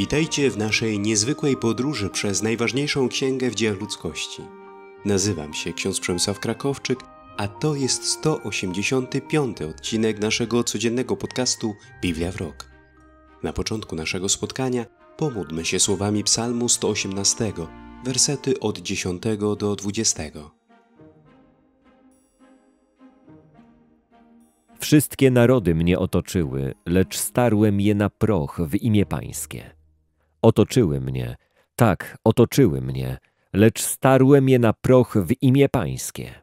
Witajcie w naszej niezwykłej podróży przez najważniejszą księgę w dziejach ludzkości. Nazywam się ksiądz Przemysław Krakowczyk, a to jest 185 odcinek naszego codziennego podcastu Biblia w Rok. Na początku naszego spotkania pomódlmy się słowami Psalmu 118, wersety od 10 do 20. Wszystkie narody mnie otoczyły, lecz starłem je na proch w imię Pańskie. Otoczyły mnie, tak, otoczyły mnie, lecz starłem je na proch w imię Pańskie.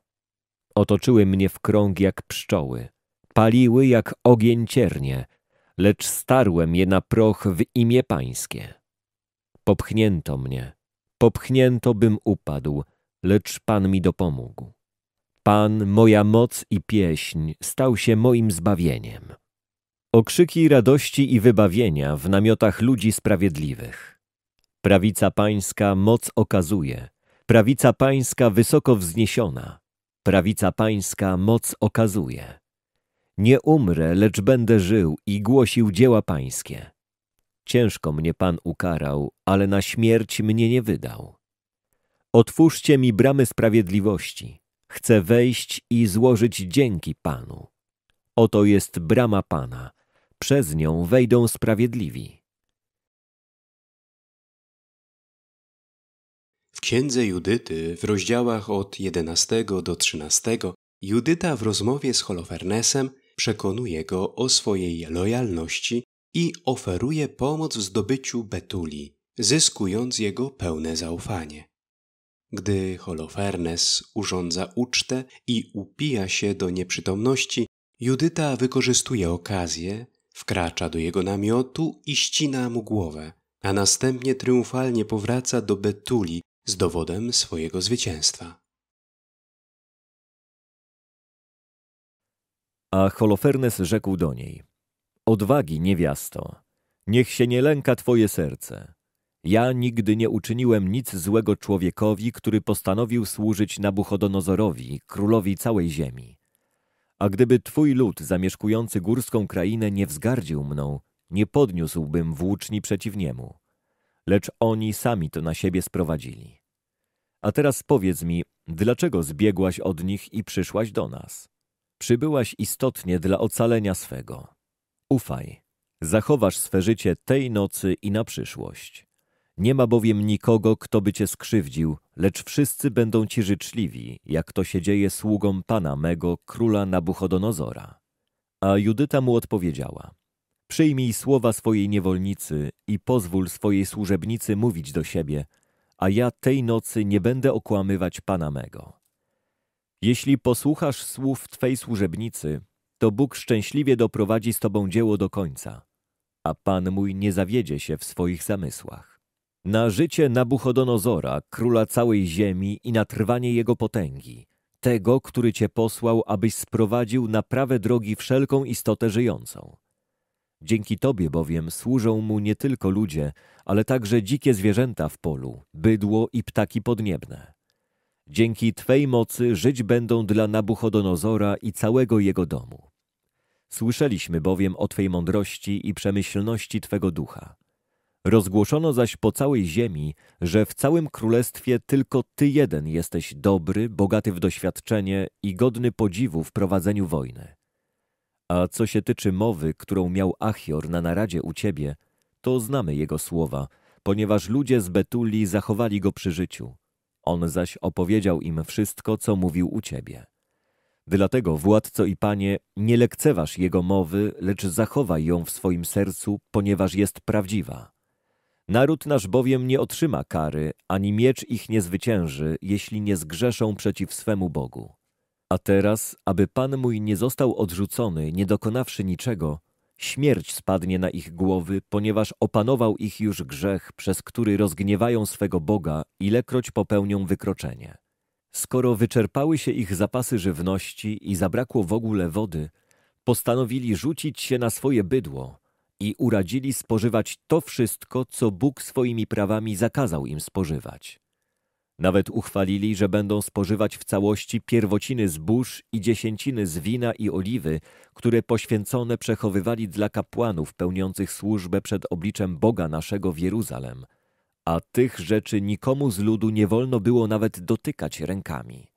Otoczyły mnie w krąg jak pszczoły, paliły jak ogień ciernie, lecz starłem je na proch w imię Pańskie. Popchnięto mnie, popchnięto bym upadł, lecz Pan mi dopomógł. Pan, moja moc i pieśń, stał się moim zbawieniem. Okrzyki radości i wybawienia w namiotach ludzi sprawiedliwych. Prawica pańska moc okazuje, prawica pańska wysoko wzniesiona, prawica pańska moc okazuje. Nie umrę, lecz będę żył i głosił dzieła pańskie. Ciężko mnie Pan ukarał, ale na śmierć mnie nie wydał. Otwórzcie mi bramy sprawiedliwości. Chcę wejść i złożyć dzięki Panu. Oto jest brama Pana, przez nią wejdą sprawiedliwi. W księdze Judyty, w rozdziałach od 11 do 13, Judyta w rozmowie z Holofernesem przekonuje go o swojej lojalności i oferuje pomoc w zdobyciu Betuli, zyskując jego pełne zaufanie. Gdy Holofernes urządza ucztę i upija się do nieprzytomności, Judyta wykorzystuje okazję, wkracza do jego namiotu i ścina mu głowę, a następnie triumfalnie powraca do Betuli z dowodem swojego zwycięstwa. A Holofernes rzekł do niej: Odwagi, niewiasto, niech się nie lęka twoje serce. Ja nigdy nie uczyniłem nic złego człowiekowi, który postanowił służyć Nabuchodonozorowi, królowi całej ziemi. A gdyby Twój lud zamieszkujący górską krainę nie wzgardził mną, nie podniósłbym włóczni przeciw niemu. Lecz oni sami to na siebie sprowadzili. A teraz powiedz mi, dlaczego zbiegłaś od nich i przyszłaś do nas? Przybyłaś istotnie dla ocalenia swego. Ufaj, zachowasz swe życie tej nocy i na przyszłość. Nie ma bowiem nikogo, kto by cię skrzywdził, lecz wszyscy będą ci życzliwi, jak to się dzieje sługom pana mego, króla Nabuchodonozora. A Judyta mu odpowiedziała, przyjmij słowa swojej niewolnicy i pozwól swojej służebnicy mówić do siebie, a ja tej nocy nie będę okłamywać pana mego. Jeśli posłuchasz słów twej służebnicy, to Bóg szczęśliwie doprowadzi z tobą dzieło do końca, a pan mój nie zawiedzie się w swoich zamysłach na życie Nabuchodonozora, króla całej ziemi i na trwanie jego potęgi, tego, który cię posłał, abyś sprowadził na prawe drogi wszelką istotę żyjącą. Dzięki tobie bowiem służą mu nie tylko ludzie, ale także dzikie zwierzęta w polu, bydło i ptaki podniebne. Dzięki Twej mocy żyć będą dla Nabuchodonozora i całego jego domu. Słyszeliśmy bowiem o Twej mądrości i przemyślności Twego ducha Rozgłoszono zaś po całej ziemi, że w całym królestwie tylko Ty jeden jesteś dobry, bogaty w doświadczenie i godny podziwu w prowadzeniu wojny. A co się tyczy mowy, którą miał Achior na naradzie u Ciebie, to znamy jego słowa, ponieważ ludzie z Betuli zachowali go przy życiu. On zaś opowiedział im wszystko, co mówił u Ciebie. Dlatego, władco i panie, nie lekceważ jego mowy, lecz zachowaj ją w swoim sercu, ponieważ jest prawdziwa. Naród nasz bowiem nie otrzyma kary, ani miecz ich nie zwycięży, jeśli nie zgrzeszą przeciw swemu Bogu. A teraz, aby Pan mój nie został odrzucony, nie dokonawszy niczego, śmierć spadnie na ich głowy, ponieważ opanował ich już grzech, przez który rozgniewają swego Boga, ilekroć popełnią wykroczenie. Skoro wyczerpały się ich zapasy żywności i zabrakło w ogóle wody, postanowili rzucić się na swoje bydło – i uradzili spożywać to wszystko, co Bóg swoimi prawami zakazał im spożywać. Nawet uchwalili, że będą spożywać w całości pierwociny zbóż i dziesięciny z wina i oliwy, które poświęcone przechowywali dla kapłanów pełniących służbę przed obliczem Boga naszego w Jeruzalem, a tych rzeczy nikomu z ludu nie wolno było nawet dotykać rękami.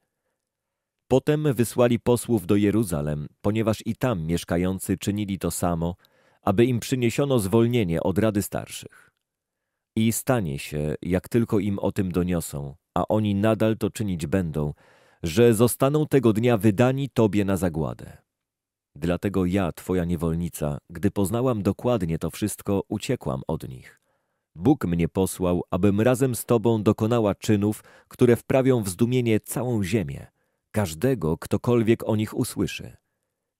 Potem wysłali posłów do Jeruzalem, ponieważ i tam mieszkający czynili to samo – aby im przyniesiono zwolnienie od Rady Starszych. I stanie się, jak tylko im o tym doniosą, a oni nadal to czynić będą, że zostaną tego dnia wydani Tobie na zagładę. Dlatego ja, Twoja niewolnica, gdy poznałam dokładnie to wszystko, uciekłam od nich. Bóg mnie posłał, abym razem z Tobą dokonała czynów, które wprawią w zdumienie całą ziemię, każdego, ktokolwiek o nich usłyszy.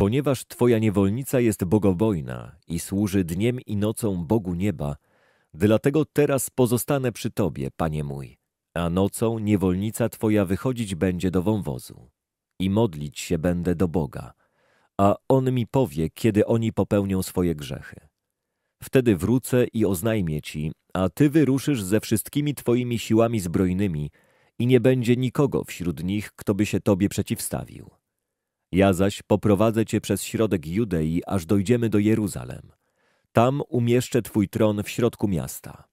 Ponieważ Twoja niewolnica jest bogobojna i służy dniem i nocą Bogu nieba, dlatego teraz pozostanę przy Tobie, Panie mój, a nocą niewolnica Twoja wychodzić będzie do wąwozu i modlić się będę do Boga, a On mi powie, kiedy oni popełnią swoje grzechy. Wtedy wrócę i oznajmię Ci, a Ty wyruszysz ze wszystkimi Twoimi siłami zbrojnymi i nie będzie nikogo wśród nich, kto by się Tobie przeciwstawił. Ja zaś poprowadzę cię przez środek Judei, aż dojdziemy do Jeruzalem. Tam umieszczę twój tron w środku miasta.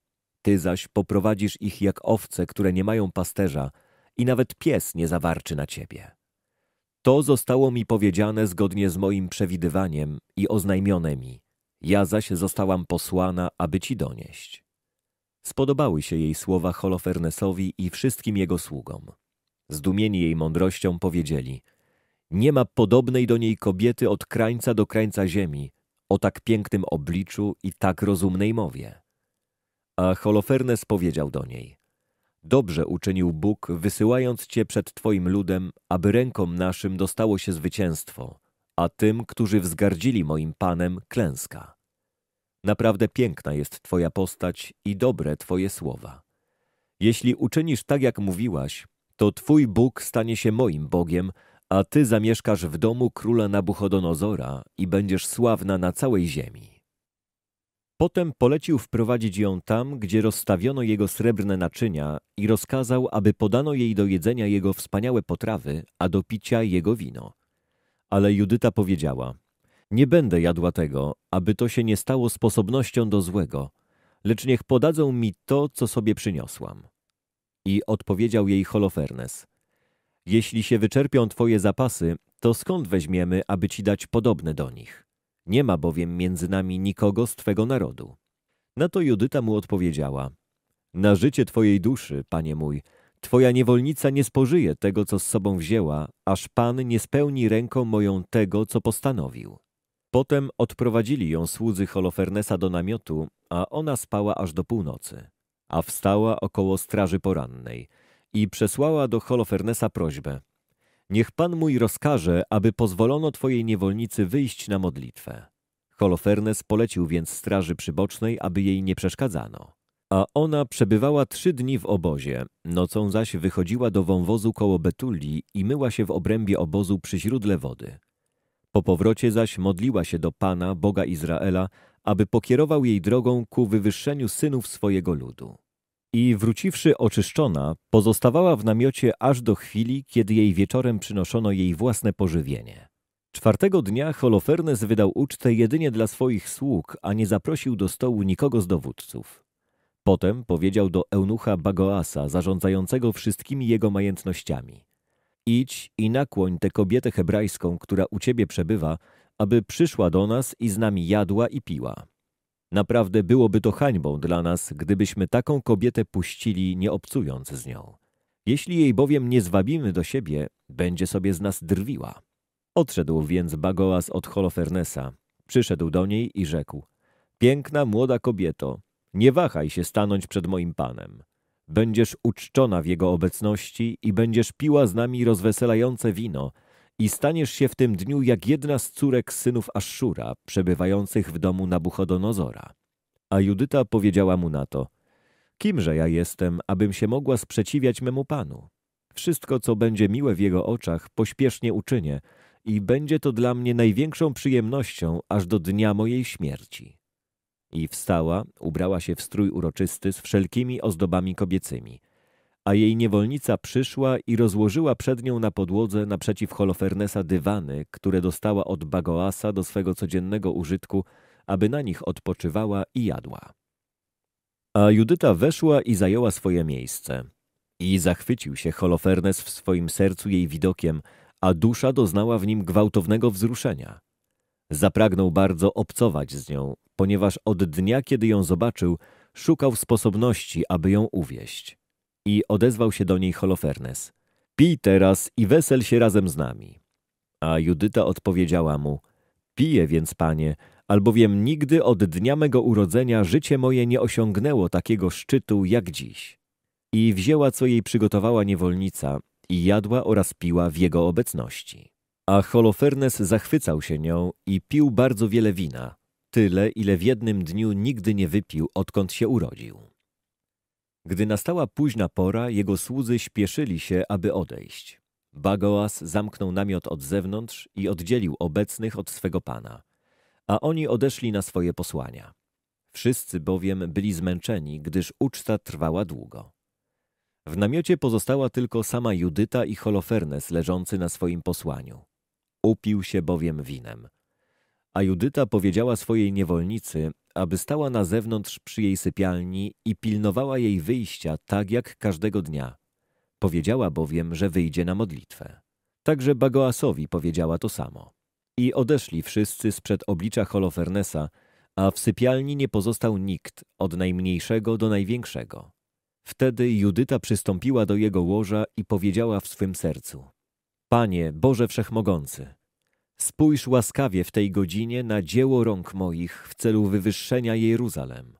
Ty zaś poprowadzisz ich jak owce, które nie mają pasterza i nawet pies nie zawarczy na ciebie. To zostało mi powiedziane zgodnie z moim przewidywaniem i oznajmione mi. Ja zaś zostałam posłana, aby ci donieść. Spodobały się jej słowa Holofernesowi i wszystkim jego sługom. Zdumieni jej mądrością powiedzieli – nie ma podobnej do niej kobiety od krańca do krańca ziemi, o tak pięknym obliczu i tak rozumnej mowie. A Holofernes powiedział do niej, Dobrze uczynił Bóg, wysyłając Cię przed Twoim ludem, aby rękom naszym dostało się zwycięstwo, a tym, którzy wzgardzili moim Panem, klęska. Naprawdę piękna jest Twoja postać i dobre Twoje słowa. Jeśli uczynisz tak, jak mówiłaś, to Twój Bóg stanie się moim Bogiem, a ty zamieszkasz w domu króla Nabuchodonozora i będziesz sławna na całej ziemi. Potem polecił wprowadzić ją tam, gdzie rozstawiono jego srebrne naczynia i rozkazał, aby podano jej do jedzenia jego wspaniałe potrawy, a do picia jego wino. Ale Judyta powiedziała, nie będę jadła tego, aby to się nie stało sposobnością do złego, lecz niech podadzą mi to, co sobie przyniosłam. I odpowiedział jej Holofernes – jeśli się wyczerpią Twoje zapasy, to skąd weźmiemy, aby Ci dać podobne do nich? Nie ma bowiem między nami nikogo z Twego narodu. Na to Judyta mu odpowiedziała. Na życie Twojej duszy, Panie mój, Twoja niewolnica nie spożyje tego, co z sobą wzięła, aż Pan nie spełni ręką moją tego, co postanowił. Potem odprowadzili ją słudzy Holofernesa do namiotu, a ona spała aż do północy. A wstała około straży porannej – i przesłała do Holofernesa prośbę. Niech Pan mój rozkaże, aby pozwolono Twojej niewolnicy wyjść na modlitwę. Holofernes polecił więc straży przybocznej, aby jej nie przeszkadzano. A ona przebywała trzy dni w obozie, nocą zaś wychodziła do wąwozu koło Betuli i myła się w obrębie obozu przy źródle wody. Po powrocie zaś modliła się do Pana, Boga Izraela, aby pokierował jej drogą ku wywyższeniu synów swojego ludu. I wróciwszy oczyszczona, pozostawała w namiocie aż do chwili, kiedy jej wieczorem przynoszono jej własne pożywienie. Czwartego dnia Holofernes wydał ucztę jedynie dla swoich sług, a nie zaprosił do stołu nikogo z dowódców. Potem powiedział do eunucha Bagoasa, zarządzającego wszystkimi jego majętnościami. Idź i nakłoń tę kobietę hebrajską, która u ciebie przebywa, aby przyszła do nas i z nami jadła i piła. Naprawdę byłoby to hańbą dla nas, gdybyśmy taką kobietę puścili, nie obcując z nią. Jeśli jej bowiem nie zwabimy do siebie, będzie sobie z nas drwiła. Odszedł więc Bagoas od Holofernesa. Przyszedł do niej i rzekł – Piękna młoda kobieto, nie wahaj się stanąć przed moim panem. Będziesz uczczona w jego obecności i będziesz piła z nami rozweselające wino – i staniesz się w tym dniu jak jedna z córek synów Aszura, przebywających w domu Nabuchodonozora. A Judyta powiedziała mu na to, Kimże ja jestem, abym się mogła sprzeciwiać memu panu? Wszystko, co będzie miłe w jego oczach, pośpiesznie uczynię i będzie to dla mnie największą przyjemnością aż do dnia mojej śmierci. I wstała, ubrała się w strój uroczysty z wszelkimi ozdobami kobiecymi a jej niewolnica przyszła i rozłożyła przed nią na podłodze naprzeciw Holofernesa dywany, które dostała od Bagoasa do swego codziennego użytku, aby na nich odpoczywała i jadła. A Judyta weszła i zajęła swoje miejsce. I zachwycił się Holofernes w swoim sercu jej widokiem, a dusza doznała w nim gwałtownego wzruszenia. Zapragnął bardzo obcować z nią, ponieważ od dnia, kiedy ją zobaczył, szukał sposobności, aby ją uwieść. I odezwał się do niej Holofernes. Pij teraz i wesel się razem z nami. A Judyta odpowiedziała mu, piję więc, panie, albowiem nigdy od dnia mego urodzenia życie moje nie osiągnęło takiego szczytu jak dziś. I wzięła, co jej przygotowała niewolnica i jadła oraz piła w jego obecności. A Holofernes zachwycał się nią i pił bardzo wiele wina, tyle ile w jednym dniu nigdy nie wypił, odkąd się urodził. Gdy nastała późna pora, jego słudzy śpieszyli się, aby odejść. Bagoas zamknął namiot od zewnątrz i oddzielił obecnych od swego pana, a oni odeszli na swoje posłania. Wszyscy bowiem byli zmęczeni, gdyż uczta trwała długo. W namiocie pozostała tylko sama Judyta i Holofernes leżący na swoim posłaniu. Upił się bowiem winem. A Judyta powiedziała swojej niewolnicy, aby stała na zewnątrz przy jej sypialni i pilnowała jej wyjścia tak jak każdego dnia. Powiedziała bowiem, że wyjdzie na modlitwę. Także Bagoasowi powiedziała to samo. I odeszli wszyscy sprzed oblicza Holofernesa, a w sypialni nie pozostał nikt, od najmniejszego do największego. Wtedy Judyta przystąpiła do jego łoża i powiedziała w swym sercu: Panie, Boże Wszechmogący, Spójrz łaskawie w tej godzinie na dzieło rąk moich w celu wywyższenia Jeruzalem.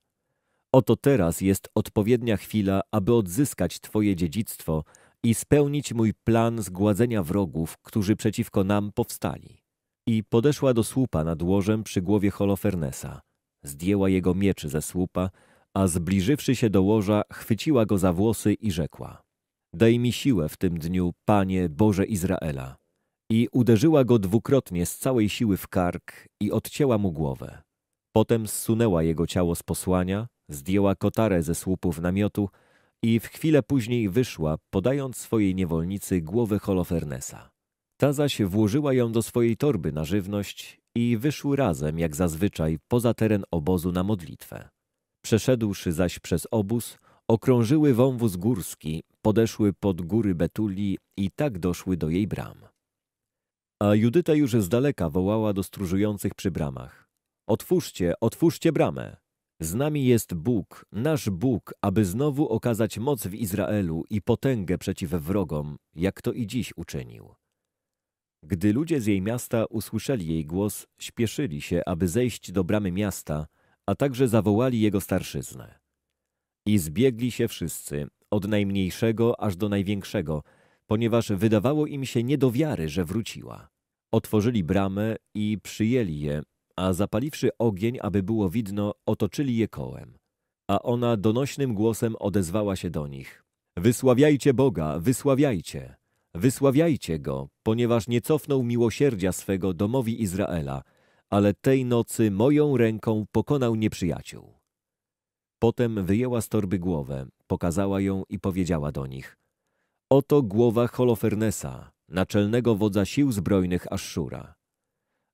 Oto teraz jest odpowiednia chwila, aby odzyskać Twoje dziedzictwo i spełnić mój plan zgładzenia wrogów, którzy przeciwko nam powstali. I podeszła do słupa nad łożem przy głowie Holofernesa. Zdjęła jego mieczy ze słupa, a zbliżywszy się do łoża, chwyciła go za włosy i rzekła – Daj mi siłę w tym dniu, Panie Boże Izraela. I uderzyła go dwukrotnie z całej siły w kark i odcięła mu głowę. Potem zsunęła jego ciało z posłania, zdjęła kotarę ze słupów namiotu i w chwilę później wyszła, podając swojej niewolnicy głowę Holofernesa. Ta zaś włożyła ją do swojej torby na żywność i wyszły razem, jak zazwyczaj, poza teren obozu na modlitwę. Przeszedłszy zaś przez obóz, okrążyły wąwóz górski, podeszły pod góry Betuli i tak doszły do jej bram. A Judyta już z daleka wołała do stróżujących przy bramach. Otwórzcie, otwórzcie bramę! Z nami jest Bóg, nasz Bóg, aby znowu okazać moc w Izraelu i potęgę przeciw wrogom, jak to i dziś uczynił. Gdy ludzie z jej miasta usłyszeli jej głos, śpieszyli się, aby zejść do bramy miasta, a także zawołali jego starszyznę. I zbiegli się wszyscy, od najmniejszego aż do największego – ponieważ wydawało im się nie do wiary, że wróciła. Otworzyli bramę i przyjęli je, a zapaliwszy ogień, aby było widno, otoczyli je kołem. A ona donośnym głosem odezwała się do nich. Wysławiajcie Boga, wysławiajcie! Wysławiajcie Go, ponieważ nie cofnął miłosierdzia swego domowi Izraela, ale tej nocy moją ręką pokonał nieprzyjaciół. Potem wyjęła z torby głowę, pokazała ją i powiedziała do nich – Oto głowa Holofernesa, naczelnego wodza sił zbrojnych Aszura.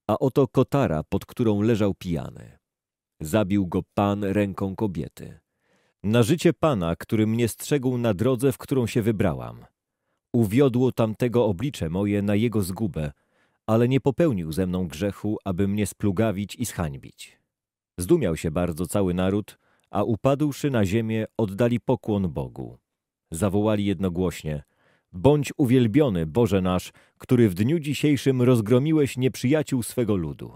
A oto kotara, pod którą leżał pijany. Zabił go pan ręką kobiety. Na życie pana, który mnie strzegł na drodze, w którą się wybrałam. Uwiodło tamtego oblicze moje na jego zgubę, ale nie popełnił ze mną grzechu, aby mnie splugawić i zhańbić. Zdumiał się bardzo cały naród, a upadłszy na ziemię, oddali pokłon Bogu zawołali jednogłośnie. Bądź uwielbiony, Boże nasz, który w dniu dzisiejszym rozgromiłeś nieprzyjaciół swego ludu.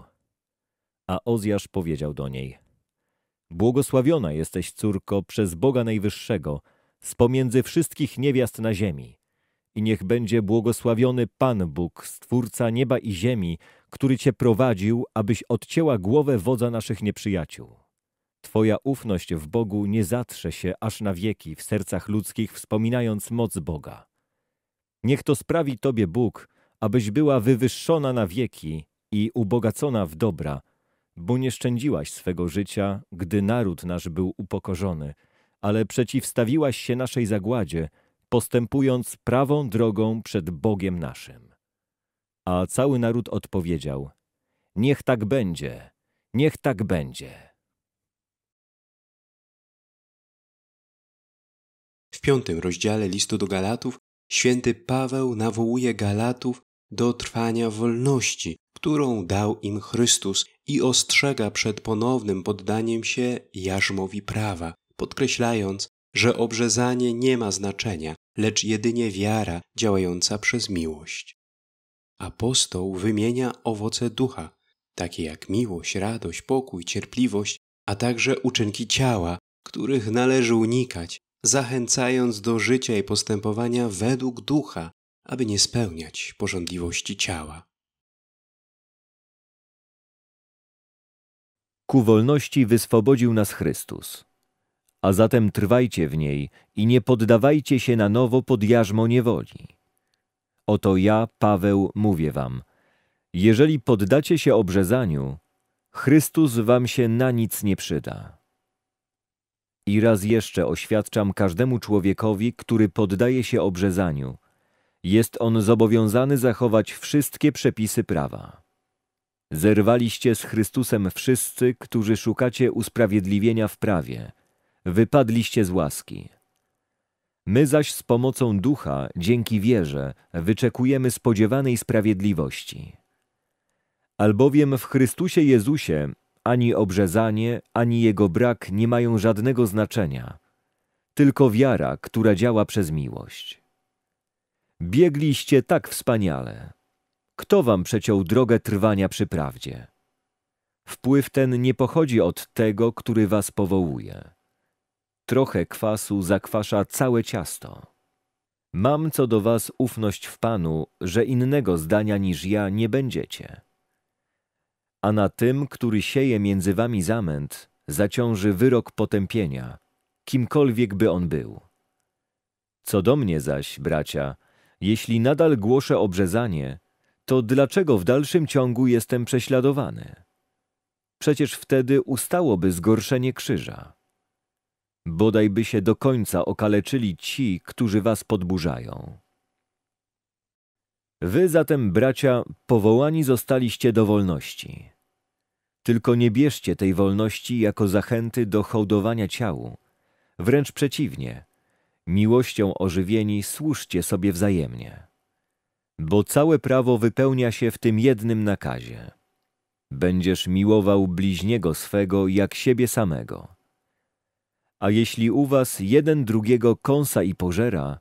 A Ozjasz powiedział do niej. Błogosławiona jesteś, córko, przez Boga Najwyższego, z pomiędzy wszystkich niewiast na ziemi. I niech będzie błogosławiony Pan Bóg, Stwórca nieba i ziemi, który Cię prowadził, abyś odcięła głowę wodza naszych nieprzyjaciół. Twoja ufność w Bogu nie zatrze się aż na wieki w sercach ludzkich, wspominając moc Boga. Niech to sprawi Tobie Bóg, abyś była wywyższona na wieki i ubogacona w dobra, bo nie szczędziłaś swego życia, gdy naród nasz był upokorzony, ale przeciwstawiłaś się naszej zagładzie, postępując prawą drogą przed Bogiem naszym. A cały naród odpowiedział, niech tak będzie, niech tak będzie. W piątym rozdziale listu do Galatów święty Paweł nawołuje Galatów do trwania wolności, którą dał im Chrystus i ostrzega przed ponownym poddaniem się jarzmowi prawa, podkreślając, że obrzezanie nie ma znaczenia, lecz jedynie wiara działająca przez miłość. Apostoł wymienia owoce ducha, takie jak miłość, radość, pokój, cierpliwość, a także uczynki ciała, których należy unikać, zachęcając do życia i postępowania według ducha, aby nie spełniać porządliwości ciała. Ku wolności wyswobodził nas Chrystus. A zatem trwajcie w niej i nie poddawajcie się na nowo pod jarzmo niewoli. Oto ja, Paweł, mówię wam, jeżeli poddacie się obrzezaniu, Chrystus wam się na nic nie przyda. I raz jeszcze oświadczam każdemu człowiekowi, który poddaje się obrzezaniu. Jest on zobowiązany zachować wszystkie przepisy prawa. Zerwaliście z Chrystusem wszyscy, którzy szukacie usprawiedliwienia w prawie. Wypadliście z łaski. My zaś z pomocą ducha, dzięki wierze, wyczekujemy spodziewanej sprawiedliwości. Albowiem w Chrystusie Jezusie ani obrzezanie, ani jego brak nie mają żadnego znaczenia, tylko wiara, która działa przez miłość. Biegliście tak wspaniale. Kto wam przeciął drogę trwania przy prawdzie? Wpływ ten nie pochodzi od tego, który was powołuje. Trochę kwasu zakwasza całe ciasto. Mam co do was ufność w Panu, że innego zdania niż ja nie będziecie a na tym, który sieje między wami zamęt, zaciąży wyrok potępienia, kimkolwiek by on był. Co do mnie zaś, bracia, jeśli nadal głoszę obrzezanie, to dlaczego w dalszym ciągu jestem prześladowany? Przecież wtedy ustałoby zgorszenie krzyża. Bodajby się do końca okaleczyli ci, którzy was podburzają. Wy zatem, bracia, powołani zostaliście do wolności. Tylko nie bierzcie tej wolności jako zachęty do hołdowania ciału. Wręcz przeciwnie, miłością ożywieni służcie sobie wzajemnie. Bo całe prawo wypełnia się w tym jednym nakazie. Będziesz miłował bliźniego swego jak siebie samego. A jeśli u was jeden drugiego kąsa i pożera,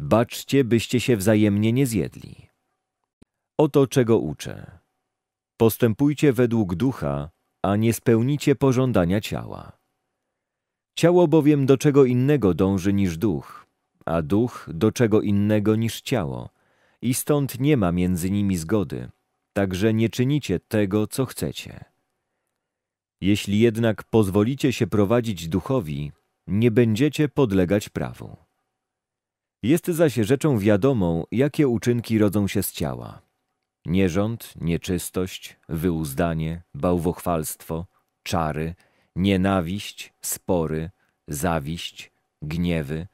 Baczcie, byście się wzajemnie nie zjedli. Oto czego uczę. Postępujcie według ducha, a nie spełnicie pożądania ciała. Ciało bowiem do czego innego dąży niż duch, a duch do czego innego niż ciało, i stąd nie ma między nimi zgody, także nie czynicie tego, co chcecie. Jeśli jednak pozwolicie się prowadzić duchowi, nie będziecie podlegać prawu. Jest zaś rzeczą wiadomą, jakie uczynki rodzą się z ciała. Nierząd, nieczystość, wyuzdanie, bałwochwalstwo, czary, nienawiść, spory, zawiść, gniewy,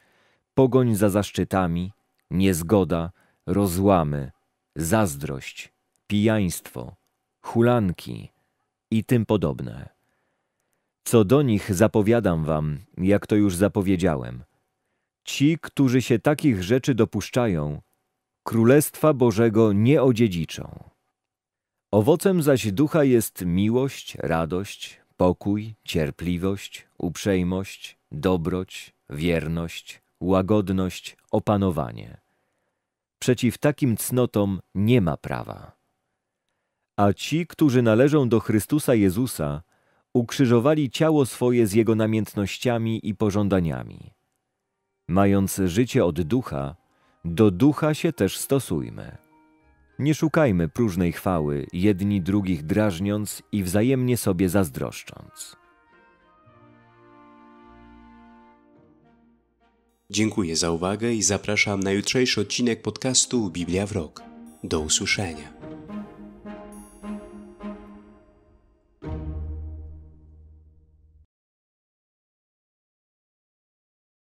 pogoń za zaszczytami, niezgoda, rozłamy, zazdrość, pijaństwo, hulanki i tym podobne. Co do nich zapowiadam wam, jak to już zapowiedziałem – Ci, którzy się takich rzeczy dopuszczają, Królestwa Bożego nie odziedziczą. Owocem zaś ducha jest miłość, radość, pokój, cierpliwość, uprzejmość, dobroć, wierność, łagodność, opanowanie. Przeciw takim cnotom nie ma prawa. A ci, którzy należą do Chrystusa Jezusa, ukrzyżowali ciało swoje z jego namiętnościami i pożądaniami. Mając życie od ducha, do ducha się też stosujmy. Nie szukajmy próżnej chwały, jedni drugich drażniąc i wzajemnie sobie zazdroszcząc. Dziękuję za uwagę i zapraszam na jutrzejszy odcinek podcastu Biblia w Rok. Do usłyszenia.